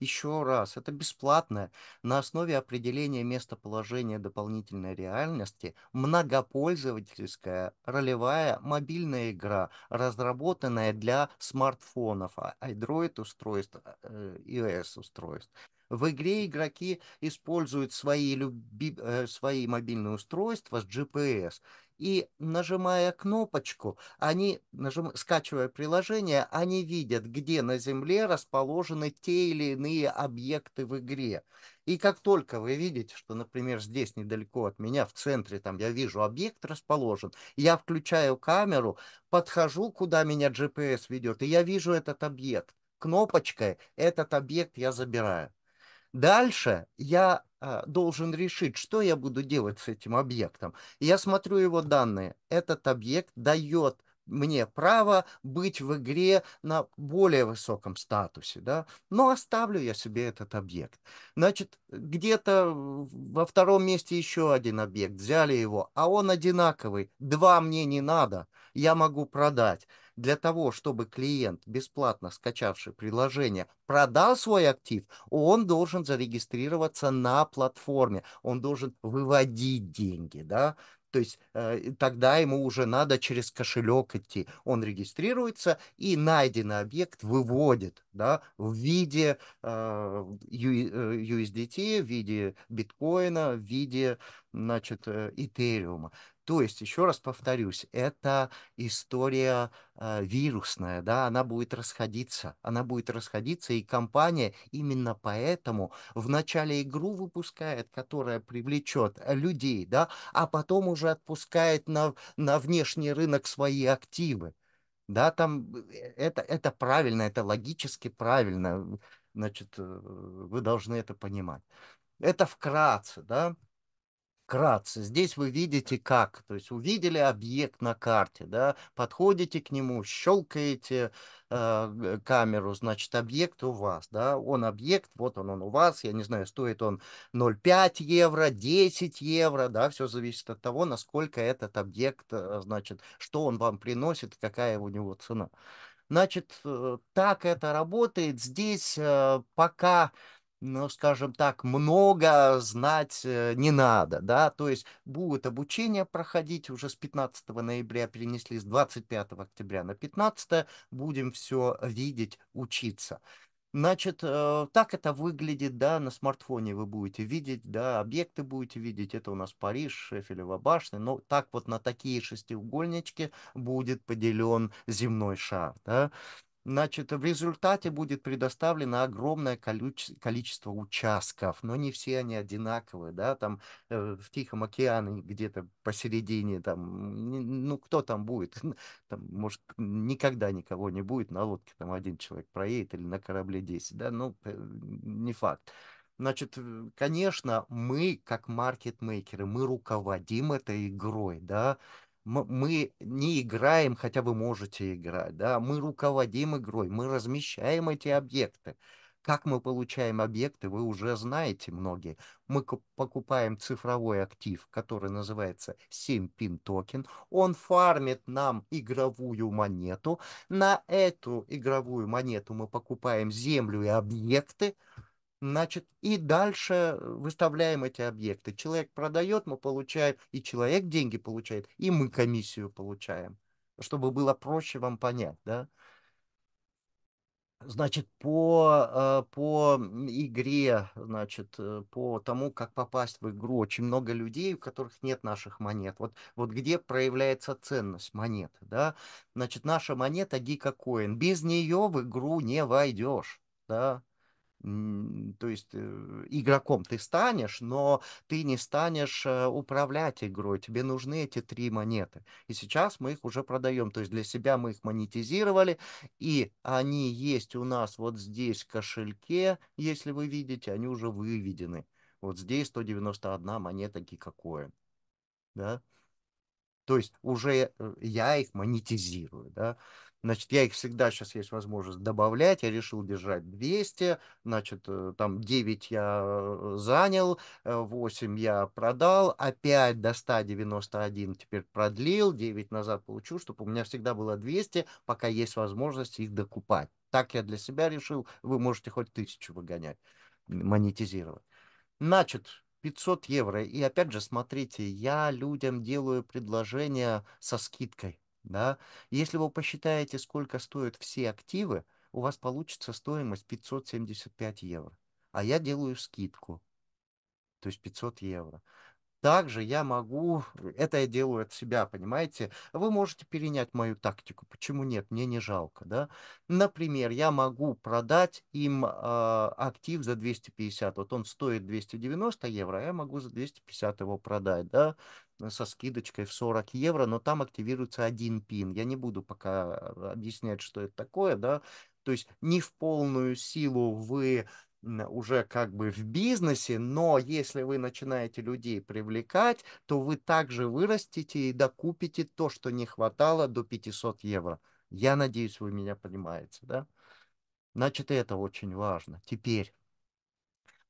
Еще раз, это бесплатно. На основе определения местоположения дополнительной реальности многопользовательская ролевая мобильная игра, разработанная для смартфонов, а, Android устройств, а, э, iOS устройств. В игре игроки используют свои, люби... Э, свои мобильные устройства с GPS и нажимая кнопочку, они, нажим... скачивая приложение, они видят, где на Земле расположены те или иные объекты в игре. И как только вы видите, что, например, здесь недалеко от меня, в центре, там я вижу объект расположен, я включаю камеру, подхожу, куда меня GPS ведет, и я вижу этот объект. Кнопочкой этот объект я забираю. Дальше я а, должен решить, что я буду делать с этим объектом. Я смотрю его данные. Этот объект дает мне право быть в игре на более высоком статусе, да, но оставлю я себе этот объект. Значит, где-то во втором месте еще один объект, взяли его, а он одинаковый, два мне не надо, я могу продать для того, чтобы клиент, бесплатно скачавший приложение, продал свой актив, он должен зарегистрироваться на платформе, он должен выводить деньги, да, то есть э, тогда ему уже надо через кошелек идти. Он регистрируется и найденный объект выводит да, в виде э, USDT, э, в виде биткоина, в виде значит, э, Этериума. То есть, еще раз повторюсь, это история э, вирусная, да, она будет расходиться, она будет расходиться, и компания именно поэтому в начале игру выпускает, которая привлечет э, людей, да, а потом уже отпускает на, на внешний рынок свои активы. Да, там э, э, это, это правильно, это логически правильно. Значит, вы должны это понимать. Это вкратце, да. Вкратце, здесь вы видите как, то есть увидели объект на карте, да, подходите к нему, щелкаете э, камеру, значит, объект у вас, да, он объект, вот он, он у вас, я не знаю, стоит он 0,5 евро, 10 евро, да, все зависит от того, насколько этот объект, э, значит, что он вам приносит, какая у него цена. Значит, э, так это работает. Здесь э, пока ну, скажем так, много знать э, не надо, да, то есть будет обучение проходить уже с 15 ноября, перенесли с 25 октября на 15, будем все видеть, учиться. Значит, э, так это выглядит, да, на смартфоне вы будете видеть, да, объекты будете видеть, это у нас Париж, Шефелева башня, но ну, так вот на такие шестиугольнички будет поделен земной шар, да. Значит, в результате будет предоставлено огромное количество участков, но не все они одинаковые, да, там э, в Тихом океане где-то посередине, там, ну, кто там будет, там, может, никогда никого не будет, на лодке там один человек проедет или на корабле 10, да, ну, не факт. Значит, э, конечно, мы, как маркетмейкеры, мы руководим этой игрой, да, мы не играем, хотя вы можете играть, да, мы руководим игрой, мы размещаем эти объекты. Как мы получаем объекты, вы уже знаете многие. Мы покупаем цифровой актив, который называется 7-пин токен. Он фармит нам игровую монету. На эту игровую монету мы покупаем землю и объекты. Значит, и дальше э, выставляем эти объекты. Человек продает, мы получаем, и человек деньги получает, и мы комиссию получаем. Чтобы было проще вам понять, да? Значит, по, э, по игре, значит, э, по тому, как попасть в игру, очень много людей, у которых нет наших монет. Вот, вот где проявляется ценность монеты, да? Значит, наша монета Гика Коин. Без нее в игру не войдешь, да? То есть э, игроком ты станешь, но ты не станешь э, управлять игрой. Тебе нужны эти три монеты. И сейчас мы их уже продаем. То есть для себя мы их монетизировали. И они есть у нас вот здесь в кошельке. Если вы видите, они уже выведены. Вот здесь 191 монета Гикакоин. Да? То есть уже э, я их монетизирую. Да? Значит, я их всегда, сейчас есть возможность добавлять. Я решил держать 200, значит, э, там 9 я э, занял, 8 э, я продал, опять до 191 теперь продлил, 9 назад получу, чтобы у меня всегда было 200, пока есть возможность их докупать. Так я для себя решил. Вы можете хоть тысячу выгонять, монетизировать. Значит, 500 евро. И опять же, смотрите, я людям делаю предложение со скидкой. Да? Если вы посчитаете, сколько стоят все активы, у вас получится стоимость 575 евро. А я делаю скидку, то есть 500 евро. Также я могу, э, это я делаю от себя, понимаете? Вы можете перенять мою тактику, почему нет, мне не жалко, да? Например, я могу продать им э, актив за 250, вот он стоит 290 евро, а я могу за 250 его продать, да? со скидочкой в 40 евро, но там активируется один пин. Я не буду пока э, объяснять, что это такое, да. То есть не в полную силу вы уже как бы в бизнесе, но если вы начинаете людей привлекать, то вы также вырастите и докупите то, что не хватало до 500 евро. Я надеюсь, вы меня понимаете, да? Значит, это очень важно. Теперь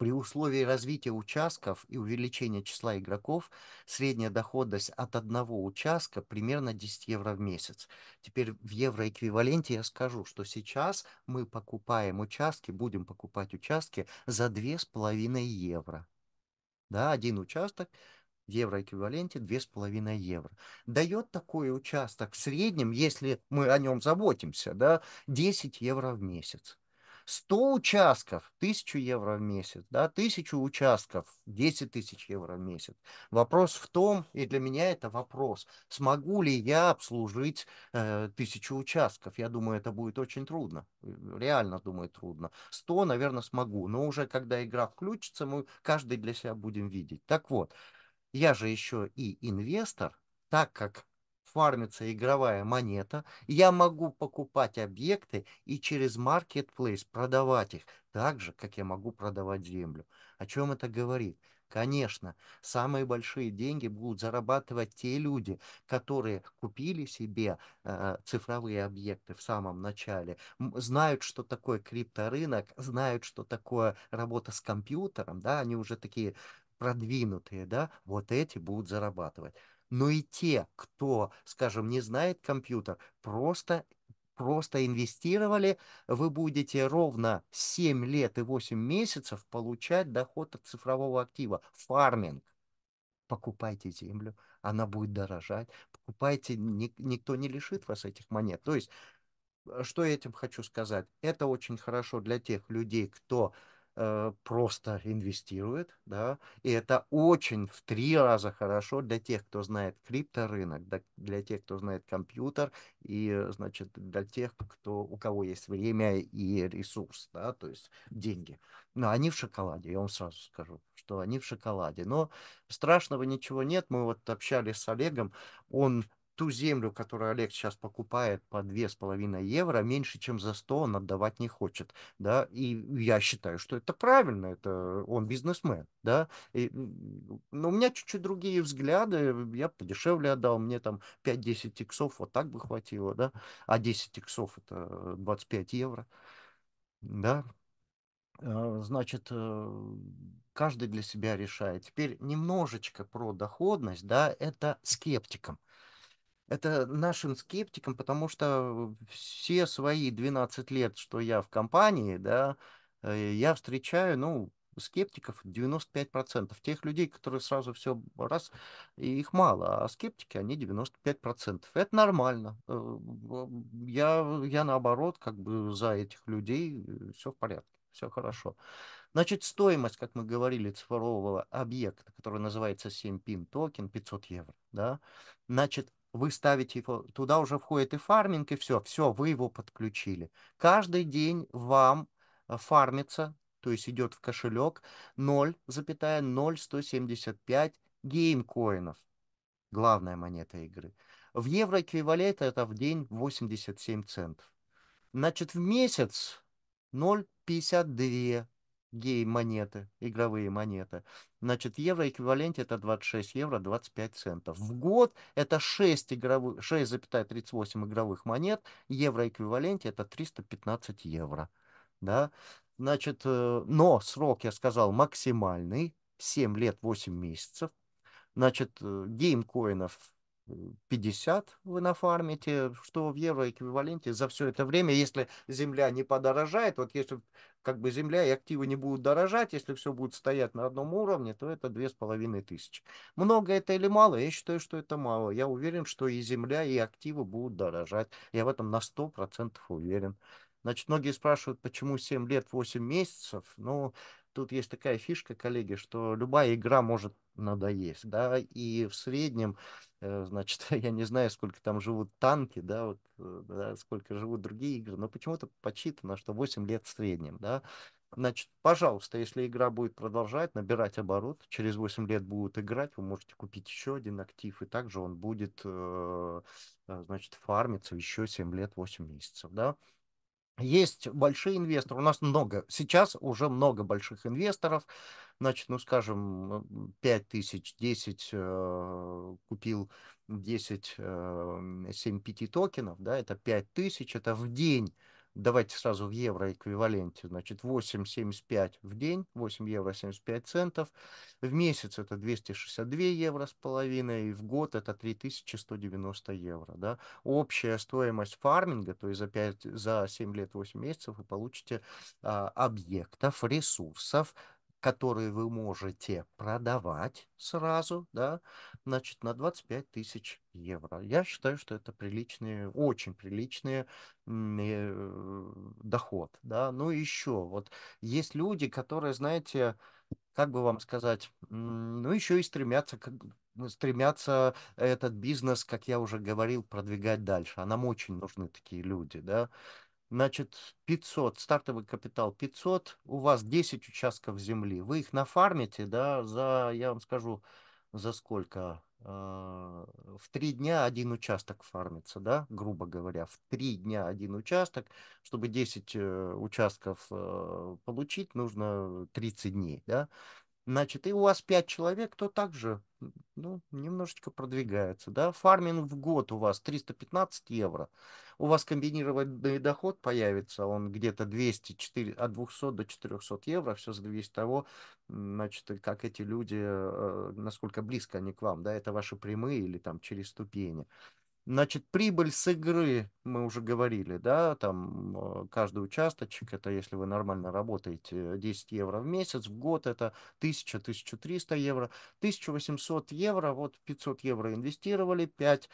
при условии развития участков и увеличения числа игроков средняя доходность от одного участка примерно 10 евро в месяц. Теперь в евроэквиваленте я скажу, что сейчас мы покупаем участки, будем покупать участки за 2,5 евро. Да, один участок в евроэквиваленте 2,5 евро. Дает такой участок в среднем, если мы о нем заботимся, да, 10 евро в месяц. 100 участков, 1000 евро в месяц, да, 1000 участков, 10 тысяч евро в месяц. Вопрос в том, и для меня это вопрос, смогу ли я обслужить э, 1000 участков? Я думаю, это будет очень трудно, э, реально думаю, трудно. 100, наверное, смогу, но уже когда игра включится, мы каждый для себя будем видеть. Так вот, я же еще и инвестор, так как фармится игровая монета, я могу покупать объекты и через маркетплейс продавать их, так же, как я могу продавать землю. О чем это говорит? Конечно, самые большие деньги будут зарабатывать те люди, которые купили себе э, цифровые объекты в самом начале, знают, что такое крипторынок, знают, что такое работа с компьютером, да, они уже такие продвинутые, да, вот эти будут зарабатывать но и те, кто, скажем, не знает компьютер, просто просто инвестировали, вы будете ровно 7 лет и 8 месяцев получать доход от цифрового актива. Фарминг. Покупайте землю, она будет дорожать. Покупайте, никто не лишит вас этих монет. То есть, э, что я этим хочу сказать? Это очень хорошо для тех людей, кто Э, просто инвестирует, да, и это очень в три раза хорошо для тех, кто знает крипторынок, для тех, кто знает компьютер, и, э, значит, для тех, кто, у кого есть время и ресурс, да, то есть деньги. Но они в шоколаде, я вам сразу скажу, что они в шоколаде. Но страшного ничего нет, мы вот общались с Олегом, он ту землю, которую Олег сейчас покупает по 2,5 евро, меньше, чем за 100 он отдавать не хочет. Да? И я считаю, что это правильно, это он бизнесмен. Да? И, но у меня чуть-чуть другие взгляды, я подешевле отдал, мне там 5-10 иксов, вот так бы хватило, да? а 10 иксов это 25 евро. Да? А, значит, э, каждый для себя решает. Теперь немножечко про доходность, да, это скептикам это нашим скептикам, потому что все свои 12 лет, что я в компании, да, э, я встречаю, ну, скептиков 95%. Тех людей, которые сразу все раз, их мало, а скептики, они 95%. Это нормально. Э, я, я наоборот, как бы за этих людей э, все в порядке, все хорошо. Значит, стоимость, как мы говорили, цифрового объекта, который называется 7-пин токен, 500 евро. Да? Значит, вы ставите его, туда уже входит и фарминг, и все, все, вы его подключили. Каждый день вам э, фармится, то есть идет в кошелек 0,0175 геймкоинов. Главная монета игры. В евро эквивалент это в день 87 центов. Значит, в месяц 0,52 гей-монеты, игровые монеты. Значит, евро эквиваленте это 26 евро 25 центов. В год это 6 игровых, 6,38 игровых монет, евро эквиваленте это 315 евро. Да? Значит, э, но срок, я сказал, максимальный, 7 лет 8 месяцев. Значит, э, геймкоинов 50 вы нафармите, что в евроэквиваленте за все это время, если земля не подорожает, вот если как бы земля и активы не будут дорожать, если все будет стоять на одном уровне, то это две с половиной тысячи. Много это или мало? Я считаю, что это мало. Я уверен, что и земля, и активы будут дорожать. Я в этом на сто процентов уверен. Значит, многие спрашивают, почему 7 лет, 8 месяцев? Ну, тут есть такая фишка, коллеги, что любая игра может надоесть, да, и в среднем, э, значит, я не знаю, сколько там живут танки, да, вот, э, да, сколько живут другие игры, но почему-то подсчитано, что 8 лет в среднем, да, Значит, пожалуйста, если игра будет продолжать набирать оборот, через 8 лет будут играть, вы можете купить еще один актив, и также он будет, э, значит, фармиться еще 7 лет, 8 месяцев, да. Есть большие инвесторы, у нас много, сейчас уже много больших инвесторов, значит, ну, скажем, 5 тысяч, 10 э, купил 10, э, 7 5 токенов, да, это 5 тысяч, это в день давайте сразу в евро эквиваленте, значит, 8,75 в день, 8 евро 75 центов, в месяц это 262 евро с половиной, и в год это 3190 евро, да. Общая стоимость фарминга, то есть за, 5, за 7 лет 8 месяцев вы получите а, объектов, ресурсов, которые вы можете продавать сразу, да, значит, на 25 тысяч евро. Я считаю, что это приличный, очень приличный э, доход, да. Ну, еще вот есть люди, которые, знаете, как бы вам сказать, ну, еще и стремятся как, стремятся этот бизнес, как я уже говорил, продвигать дальше. А нам очень нужны такие люди, да. Значит, 500, стартовый капитал 500, у вас 10 участков земли. Вы их нафармите, да, за, я вам скажу, за сколько? А, в три дня один участок фармится, да, грубо говоря. В три дня один участок. Чтобы 10 э, участков э, получить, нужно 30 дней, да. Значит, и у вас 5 человек, то также ну, немножечко продвигается. Да? Фарминг в год у вас 315 евро. У вас комбинированный доход появится, он где-то 200, 4, от 200 до 400 евро. Все зависит от того, значит, как эти люди, э, насколько близко они к вам. Да? Это ваши прямые или там через ступени. Значит, прибыль с игры, мы уже говорили, да, там э, каждый участочек, это если вы нормально работаете, 10 э, евро в месяц, в год это 1000-1300 евро, 1800 евро, вот 500 евро инвестировали, 5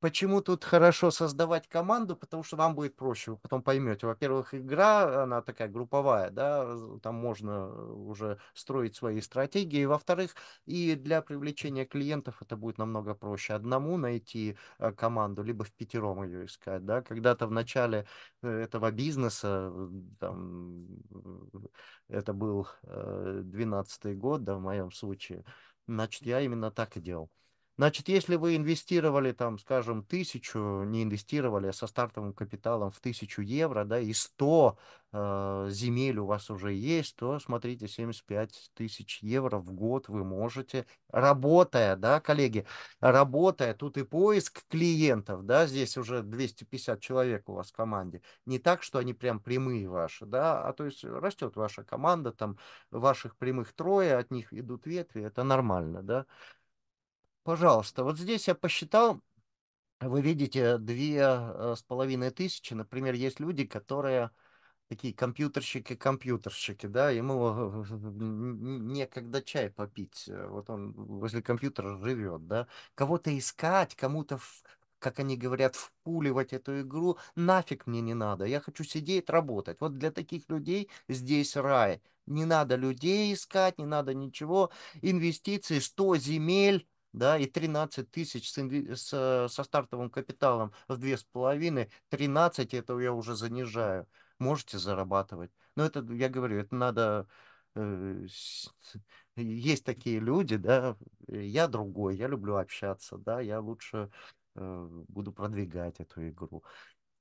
Почему тут хорошо создавать команду? Потому что вам будет проще, вы потом поймете. Во-первых, игра, она такая групповая, да, там можно э, уже строить свои стратегии. Во-вторых, и для привлечения клиентов это будет намного проще. Одному найти э, команду, либо в пятером ее искать, да. Когда-то в начале э, этого бизнеса, там, это был 12 год, да, в моем случае, значит, я именно так и делал Значит, если вы инвестировали, там, скажем, тысячу, не инвестировали, а со стартовым капиталом в тысячу евро, да, и 100 э, земель у вас уже есть, то, смотрите, 75 тысяч евро в год вы можете, работая, да, коллеги, работая, тут и поиск клиентов, да, здесь уже 250 человек у вас в команде, не так, что они прям прямые ваши, да, а то есть растет ваша команда, там, ваших прямых трое, от них идут ветви, это нормально, да, Пожалуйста, вот здесь я посчитал, вы видите, две э, с половиной тысячи. Например, есть люди, которые такие компьютерщики, компьютерщики, да, ему э, некогда чай попить, э, вот он возле компьютера живет, да, кого-то искать, кому-то, как они говорят, впуливать эту игру, нафиг мне не надо, я хочу сидеть, работать. Вот для таких людей здесь рай. Не надо людей искать, не надо ничего, инвестиции, 100 земель, да, и 13 тысяч с, с, со стартовым капиталом в 2,5, 13 этого я уже занижаю. Можете зарабатывать. Но это, я говорю, это надо... Э, есть такие люди, да, э, я другой, я люблю общаться, да, я лучше э, буду продвигать эту игру.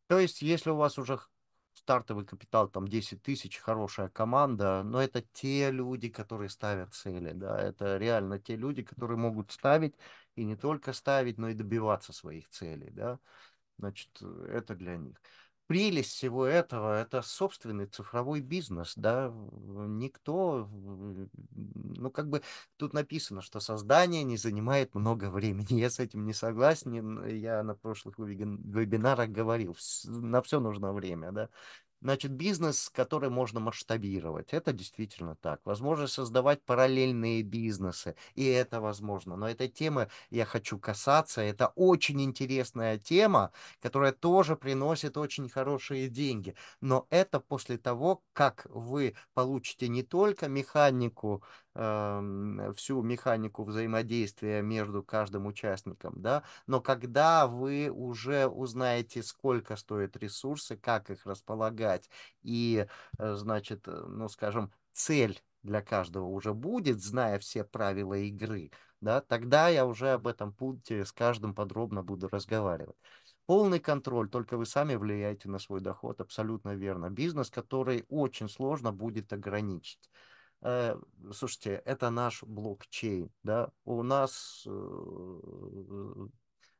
То есть, если у вас уже стартовый капитал там 10 тысяч, хорошая команда, но это те люди, которые ставят цели, да, это реально те люди, которые могут ставить и не только ставить, но и добиваться своих целей, да, значит, э, это для них прелесть всего этого – это собственный цифровой бизнес, да, никто, ну, как бы тут написано, что создание не занимает много времени, я с этим не согласен, я на прошлых вебинарах говорил, на все нужно время, да, Значит, бизнес, который можно масштабировать, это действительно так. Возможно создавать параллельные бизнесы, и это возможно. Но этой темы я хочу касаться. Это очень интересная тема, которая тоже приносит очень хорошие деньги. Но это после того, как вы получите не только механику всю механику взаимодействия между каждым участником, да, но когда вы уже узнаете, сколько стоят ресурсы, как их располагать и, э, значит, э, ну, скажем, цель для каждого уже будет, зная все правила игры, да, тогда я уже об этом пункте с каждым подробно буду разговаривать. Полный контроль, только вы сами влияете на свой доход, абсолютно верно. Бизнес, который очень сложно будет ограничить. Э, слушайте, это наш блокчейн, да, у нас э,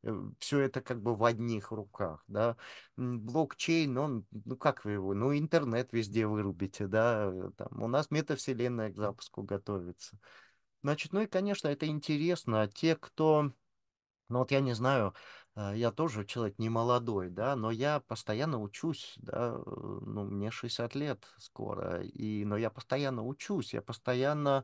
э, все это как бы в одних руках, да. Блокчейн, он, ну как вы его, ну интернет везде вырубите, да, там у нас метавселенная к запуску готовится. Значит, ну и, конечно, это интересно. А те, кто, ну вот я не знаю, Э, я тоже человек не молодой, да, но я постоянно учусь, да, э, ну, мне 60 лет скоро, и, но я постоянно учусь, я постоянно,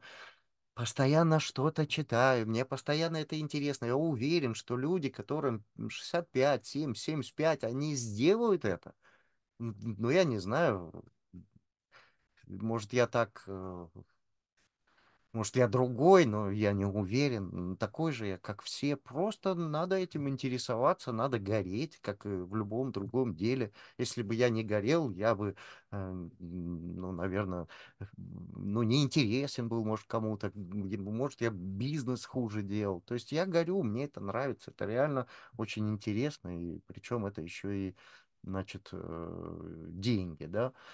постоянно что-то читаю, мне постоянно это интересно. Я уверен, что люди, которым 65, 7, 75, они сделают это. но я не знаю, может, я так э, может, я другой, но я не уверен. Такой же я, как все. Просто надо этим интересоваться, надо гореть, как и в любом другом деле. Если бы я не горел, я бы, эм, ну, наверное, э, ну, не интересен был, может, кому-то. Может, я бизнес хуже делал. То есть я горю, мне это нравится. Это реально очень интересно. И причем это еще и значит, э, деньги, да.